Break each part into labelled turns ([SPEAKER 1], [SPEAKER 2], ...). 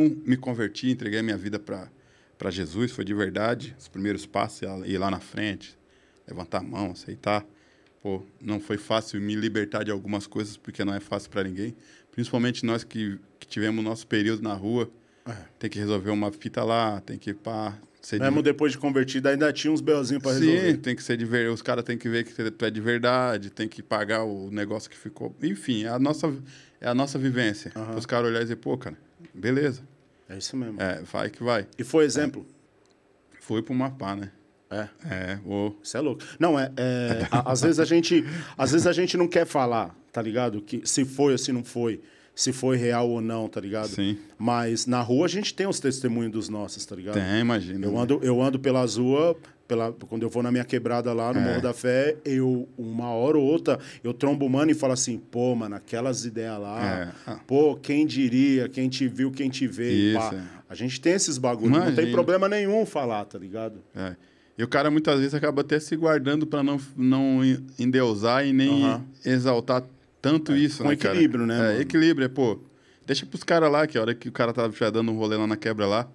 [SPEAKER 1] Então, me converti, entreguei minha vida para Jesus, foi de verdade. Os primeiros passos, ir lá na frente, levantar a mão, aceitar. Pô, não foi fácil me libertar de algumas coisas, porque não é fácil para ninguém. Principalmente nós que, que tivemos nosso período na rua, é. tem que resolver uma fita lá, tem que pá. Ser Mesmo de...
[SPEAKER 2] depois de convertido, ainda tinha uns belozinhos para resolver. Sim,
[SPEAKER 1] tem que ser de ver... os caras tem que ver que tu é de verdade, tem que pagar o negócio que ficou. Enfim, é a nossa, é a nossa vivência. Uhum. Os caras olharem e dizer, pô, cara, beleza.
[SPEAKER 2] É isso mesmo. É, vai que vai. E foi exemplo? É, fui pro Mapá, né? É. É, o... Isso é louco. Não, é. é a, às, vezes a gente, às vezes a gente não quer falar, tá ligado? Que se foi ou se não foi, se foi real ou não, tá ligado? Sim. Mas na rua a gente tem os testemunhos dos nossos, tá ligado? Tem,
[SPEAKER 1] imagina. Eu né? ando,
[SPEAKER 2] eu ando pelas ruas pela, quando eu vou na minha quebrada lá no é. Morro da Fé, eu, uma hora ou outra, eu trombo o mano e falo assim, pô, mano, aquelas ideias lá, é. Ah. pô, quem diria, quem te viu, quem te vê, é. A gente tem esses bagulhos, não tem problema nenhum falar, tá ligado? É.
[SPEAKER 1] E o cara muitas vezes acaba até se guardando para não, não endeusar e nem uhum. exaltar tanto é, isso, com né, equilíbrio, cara? né? É, equilíbrio, é, pô. Deixa pros caras lá, que a hora que o cara tá já dando um rolê lá na quebra lá,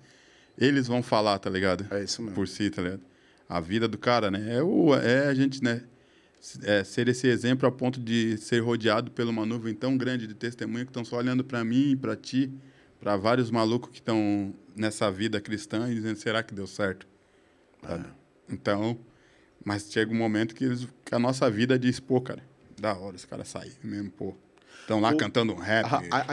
[SPEAKER 1] eles vão falar, tá ligado? É isso mesmo. Por si, tá ligado? a vida do cara, né? É, o, é a gente, né? É, ser esse exemplo a ponto de ser rodeado por uma nuvem tão grande de testemunha que estão só olhando para mim, para ti, para vários malucos que estão nessa vida cristã e dizendo: será que deu certo? Ah. Então, mas chega um momento que, eles, que a nossa vida é diz: pô, cara, da hora, os caras saírem mesmo, pô. Estão lá o... cantando um rap. A, a,